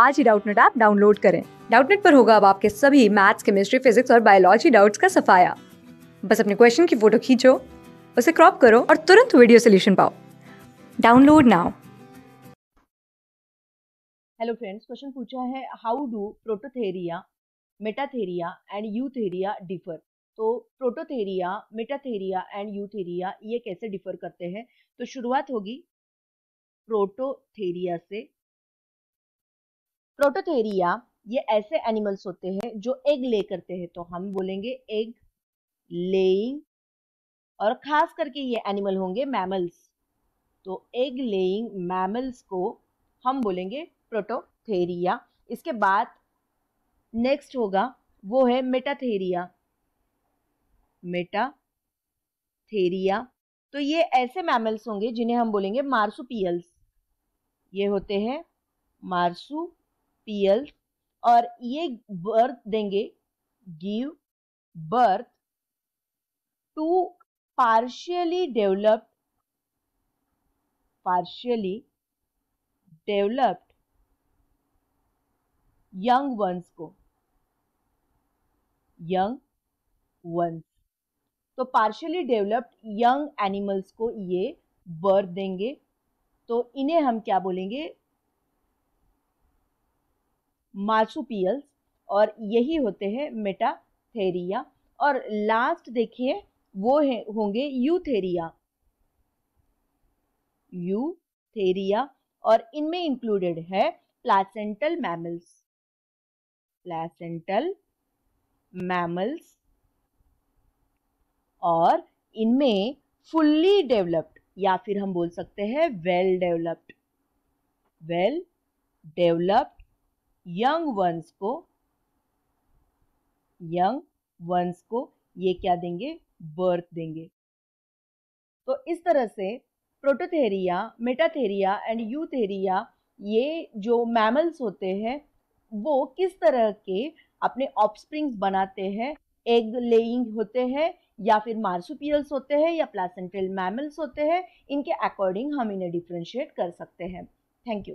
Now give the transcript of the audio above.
आज ही Doubtnut app download करें डाउटनेट पर होगा अब आपके सभी मैथ्स केमिस्ट्री फिजिक्स और बायोलॉजी डाउट्स का सफाया बस अपने क्वेश्चन की फोटो खींचो उसे क्रॉप करो और तुरंत वीडियो सोल्यूशन पाओ download now hello friends question पूछा है how do prototheria metatheria and eutheria differ तो प्रोटोथेरिया मेटाथेरिया एंड यूथेरिया ये कैसे डिफर करते हैं तो शुरुआत होगी प्रोटोथेरिया से प्रोटोथेरिया ये ऐसे एनिमल्स होते हैं जो एग ले करते हैं तो हम बोलेंगे एग लेइंग और खास करके ये एनिमल होंगे मैमल्स तो एग लेइंग मैमल्स को हम बोलेंगे प्रोटोथेरिया इसके बाद नेक्स्ट होगा वो है मेटाथेरिया मेटाथेरिया तो ये ऐसे मैमल्स होंगे जिन्हें हम बोलेंगे मार्सुपियल्स ये होते हैं मार्सू पीएल और ये बर्थ देंगे give birth to partially developed partially developed young ones को यंग वंस तो पार्शियली डेवलप्ड यंग एनिमल्स को ये बर्थ देंगे तो इन्हें हम क्या बोलेंगे मार्सुपियल्स और यही होते हैं मेटाथेरिया और लास्ट देखिए वो है होंगे यूथेरिया यूथेरिया और इनमें इंक्लूडेड है प्लासेंटल मैमल्स प्लासेंटल मैमल्स और इनमें फुल्ली डेवलप्ड या फिर हम बोल सकते हैं well developed well developed young ones को यंग वंस को ये क्या देंगे बर्थ देंगे तो इस तरह से प्रोटोथेरिया मेटाथेरिया एंड यूथेरिया ये जो मैमल्स होते हैं वो किस तरह के अपने ऑफस्प्रिंग्स बनाते हैं एग लेइंग होते हैं या फिर मार्सुपियल्स होते हैं या प्लासेंटल मैमल्स होते हैं इनके अकॉर्डिंग हम इन्हें डिफ्रेंशिएट कर सकते हैं थैंक यू